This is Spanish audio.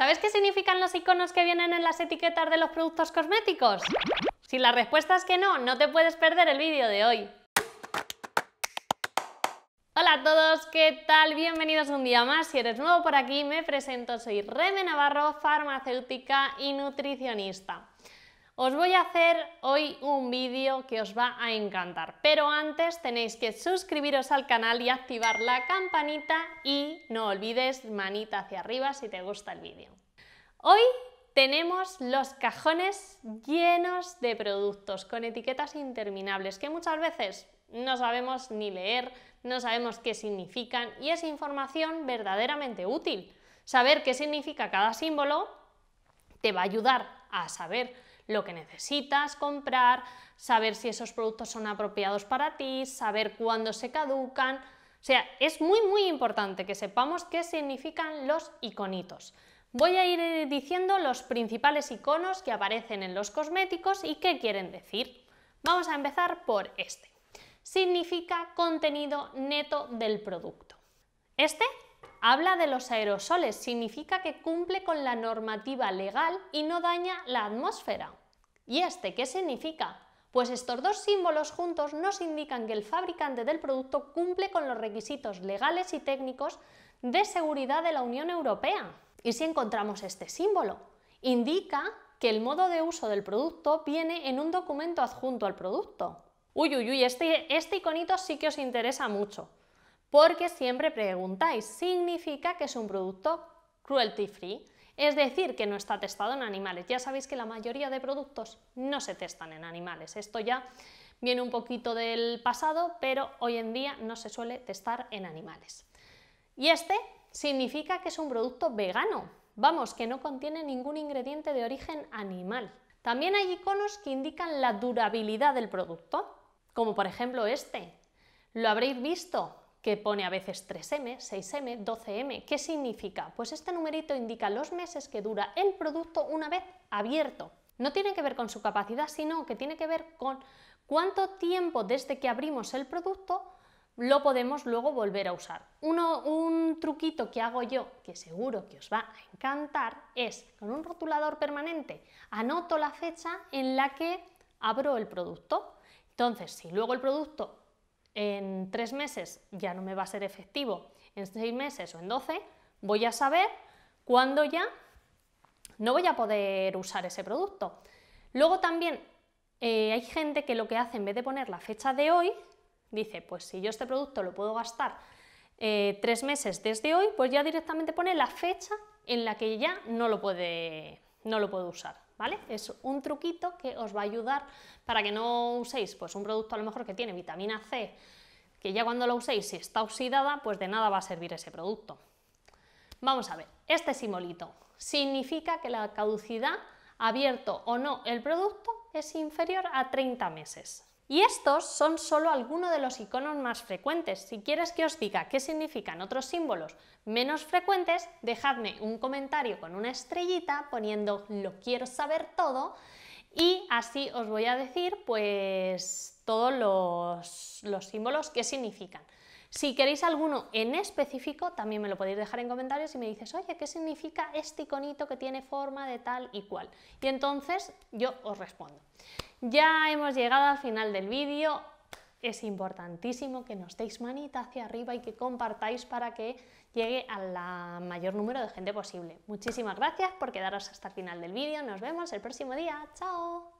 ¿Sabes qué significan los iconos que vienen en las etiquetas de los productos cosméticos? Si la respuesta es que no, no te puedes perder el vídeo de hoy. Hola a todos, ¿qué tal? Bienvenidos un día más. Si eres nuevo por aquí, me presento, soy Reme Navarro, farmacéutica y nutricionista. Os voy a hacer hoy un vídeo que os va a encantar, pero antes tenéis que suscribiros al canal y activar la campanita y no olvides manita hacia arriba si te gusta el vídeo. Hoy tenemos los cajones llenos de productos con etiquetas interminables que muchas veces no sabemos ni leer, no sabemos qué significan y es información verdaderamente útil. Saber qué significa cada símbolo te va a ayudar a saber lo que necesitas comprar, saber si esos productos son apropiados para ti, saber cuándo se caducan. O sea, es muy muy importante que sepamos qué significan los iconitos. Voy a ir diciendo los principales iconos que aparecen en los cosméticos y qué quieren decir. Vamos a empezar por este. Significa contenido neto del producto. Este Habla de los aerosoles, significa que cumple con la normativa legal y no daña la atmósfera. ¿Y este qué significa? Pues estos dos símbolos juntos nos indican que el fabricante del producto cumple con los requisitos legales y técnicos de seguridad de la Unión Europea. ¿Y si encontramos este símbolo? Indica que el modo de uso del producto viene en un documento adjunto al producto. Uy, uy, uy, este, este iconito sí que os interesa mucho porque siempre preguntáis, significa que es un producto cruelty free, es decir, que no está testado en animales. Ya sabéis que la mayoría de productos no se testan en animales. Esto ya viene un poquito del pasado, pero hoy en día no se suele testar en animales. Y este significa que es un producto vegano, vamos, que no contiene ningún ingrediente de origen animal. También hay iconos que indican la durabilidad del producto, como por ejemplo este. Lo habréis visto, que pone a veces 3M, 6M, 12M. ¿Qué significa? Pues este numerito indica los meses que dura el producto una vez abierto. No tiene que ver con su capacidad, sino que tiene que ver con cuánto tiempo desde que abrimos el producto lo podemos luego volver a usar. un truquito que hago yo, que seguro que os va a encantar, es con un rotulador permanente anoto la fecha en la que abro el producto. Entonces, si luego el producto en tres meses ya no me va a ser efectivo, en seis meses o en doce, voy a saber cuándo ya no voy a poder usar ese producto. Luego también eh, hay gente que lo que hace en vez de poner la fecha de hoy, dice, pues si yo este producto lo puedo gastar eh, tres meses desde hoy, pues ya directamente pone la fecha en la que ya no lo puede, no lo puede usar. Es un truquito que os va a ayudar para que no uséis pues, un producto a lo mejor que tiene vitamina C, que ya cuando lo uséis y está oxidada, pues de nada va a servir ese producto. Vamos a ver, este simbolito significa que la caducidad, abierto o no el producto, es inferior a 30 meses, y estos son solo algunos de los iconos más frecuentes. Si quieres que os diga qué significan otros símbolos menos frecuentes, dejadme un comentario con una estrellita poniendo lo quiero saber todo y así os voy a decir pues todos los, los símbolos que significan. Si queréis alguno en específico, también me lo podéis dejar en comentarios y me dices, oye, ¿qué significa este iconito que tiene forma de tal y cual? Y entonces yo os respondo. Ya hemos llegado al final del vídeo. Es importantísimo que nos deis manita hacia arriba y que compartáis para que llegue al mayor número de gente posible. Muchísimas gracias por quedaros hasta el final del vídeo. Nos vemos el próximo día. ¡Chao!